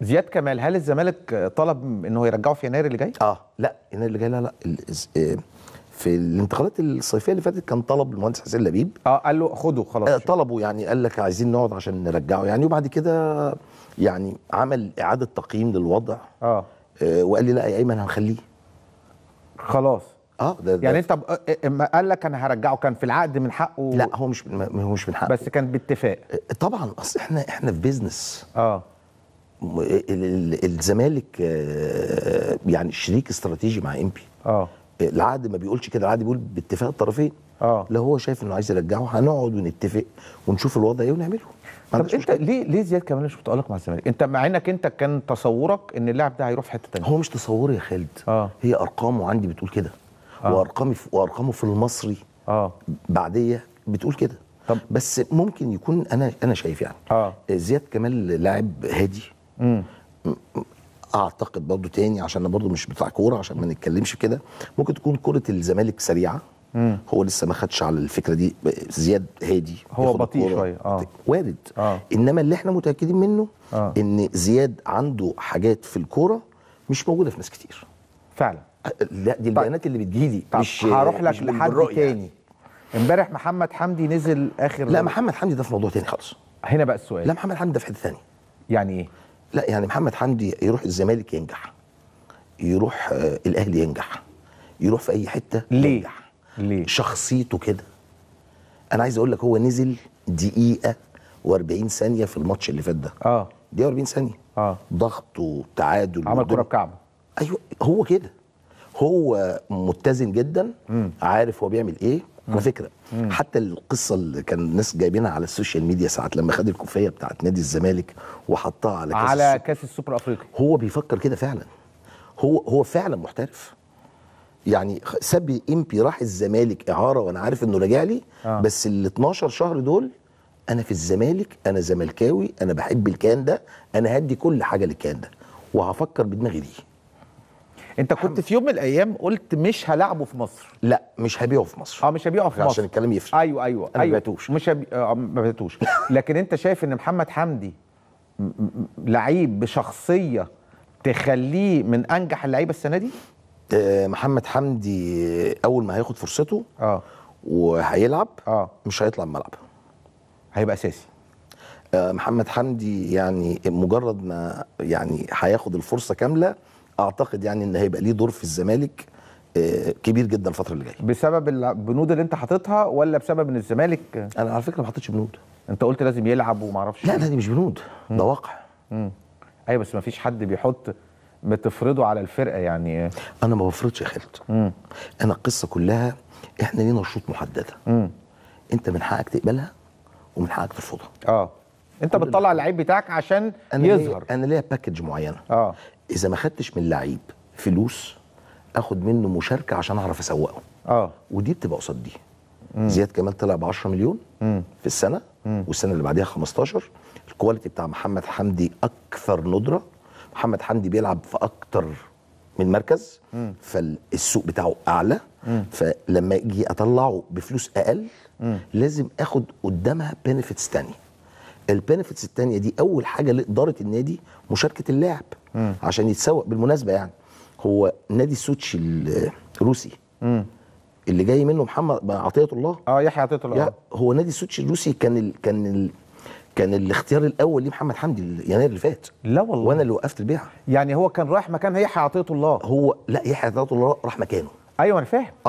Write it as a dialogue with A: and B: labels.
A: زياد كمال هل الزمالك طلب انه يرجعه في يناير اللي جاي؟ اه لا يناير اللي جاي لا لا إيه، في الانتقالات الصيفيه اللي فاتت كان طلب المهندس حسين لبيب اه قال له خده خلاص آه طلبه يعني قال لك عايزين نقعد عشان نرجعه يعني وبعد كده يعني عمل اعاده تقييم للوضع اه, آه وقال لي لا يا ايمن هنخليه خلاص اه ده, ده يعني انت اما آه، آه، قال لك انا هرجعه كان في العقد من حقه لا هو مش هو مش من حقه بس كان باتفاق آه، طبعا اصل احنا احنا في بيزنس اه الزمالك آه، يعني شريك استراتيجي مع امبي اه العقد ما بيقولش كده العقد بيقول باتفاق الطرفين اه لو هو شايف انه عايز يرجعه هنقعد ونتفق ونشوف الوضع ايه ونعمله طب انت ليه ليه زياد كمان مش متالق مع الزمالك انت مع انك انت كان تصورك ان اللاعب ده هيروح في حته ثانيه هو مش تصوري يا خالد آه. هي ارقامه عندي بتقول كده آه. وارقامي في وارقامه في المصري اه بعديه بتقول كده طب بس ممكن يكون انا انا شايف يعني آه. زياد كمال لاعب هادي مم. اعتقد برضو تاني عشان انا برضو مش بتاع كوره عشان ما نتكلمش كده ممكن تكون كوره الزمالك سريعه مم. هو لسه ما خدش على الفكره دي زياد هادي هو بطيء شويه اه وارد آه. انما اللي احنا متاكدين منه آه. ان زياد عنده حاجات في الكوره مش موجوده في ناس كتير فعلا أه، لا دي طيب. البيانات اللي بتجيلي طيب، مش هروح لك لحد يعني. تاني امبارح محمد حمدي نزل اخر لا محمد حمدي ده في موضوع تاني خالص هنا بقى السؤال لا محمد حمدي ده في حته ثانيه يعني ايه لا يعني محمد حمدي يروح الزمالك ينجح يروح آه، الاهلي ينجح يروح في اي حته ليه؟ ينجح ليه؟ شخصيته كده انا عايز اقول لك هو نزل دقيقه و40 ثانيه في الماتش اللي فات ده اه دقيقه و40 ثانيه اه ضغط وتعادل عمل كوره بكعبه ايوه هو كده هو متزن جدا مم. عارف هو بيعمل ايه على فكره حتى القصه اللي كان الناس جايبينها على السوشيال ميديا ساعه لما خد الكوفيه بتاعت نادي الزمالك وحطها على كاس على كاس السوبر افريقي هو بيفكر كده فعلا هو هو فعلا محترف يعني ساب امبي راح الزمالك اعاره وانا عارف انه راجع لي آه. بس ال 12 شهر دول انا في الزمالك انا زملكاوي انا بحب الكان ده انا هدي كل حاجه للكان ده وهفكر بدماغي دي انت نعم. كنت في يوم من الايام قلت مش هلعبه في مصر لا مش هبيعه في مصر اه مش هبيعه في مصر عشان الكلام يفرق ايوه ايوه انا أيوة. بيعتوش مش هبي... آه،, آه ما بعتوش لكن انت شايف ان محمد حمدي لعيب بشخصيه تخليه من انجح اللعيبه السنه دي آه محمد حمدي اول ما هياخد فرصته اه وهيلعب اه مش هيطلع الملعب هيبقى اساسي آه، محمد حمدي يعني مجرد ما يعني هياخد الفرصه كامله اعتقد يعني ان هيبقى ليه دور في الزمالك آه، كبير جدا الفتره اللي جايه بسبب البنود اللي انت حاططها ولا بسبب ان الزمالك انا على فكره ما حطيتش بنود انت قلت لازم يلعب وما اعرفش لا إيه. لا دي مش بنود ده واقع ايوه بس ما فيش حد بيحط بتفرضه على الفرقه يعني انا ما بفرضش يا خالد انا القصه كلها احنا لينا شروط محدده مم. انت من حقك تقبلها ومن حقك ترفضها اه انت بتطلع اللعيب بتاعك عشان أنا يظهر ليه انا ليا باكج معينه اه اذا ما خدتش من اللعيب فلوس اخد منه مشاركه عشان اعرف اسوقه اه ودي بتبقى قصاد دي مم. زياد كمال طلع ب 10 مليون مم. في السنه مم. والسنه اللي بعديها 15 الكواليتي بتاع محمد حمدي اكثر ندره محمد حمدي بيلعب في اكتر من مركز مم. فالسوق بتاعه اعلى مم. فلما اجي اطلعه بفلوس اقل مم. لازم اخد قدامها بنفيتس تانية البنفيتس التانية دي اول حاجه لاداره النادي مشاركه اللاعب مم. عشان يتسوق بالمناسبه يعني هو نادي سوتشي الروسي مم. اللي جاي منه محمد عطيه الله اه يحيى عطيه الله هو نادي سوتشي الروسي كان ال كان ال كان الاختيار الاول ليه محمد حمدي يناير اللي فات لا والله وانا اللي وقفت البيعه يعني هو كان رايح مكان يحيى عطيه الله هو لا يحيى عطيه الله راح مكانه ايوه انا فاهم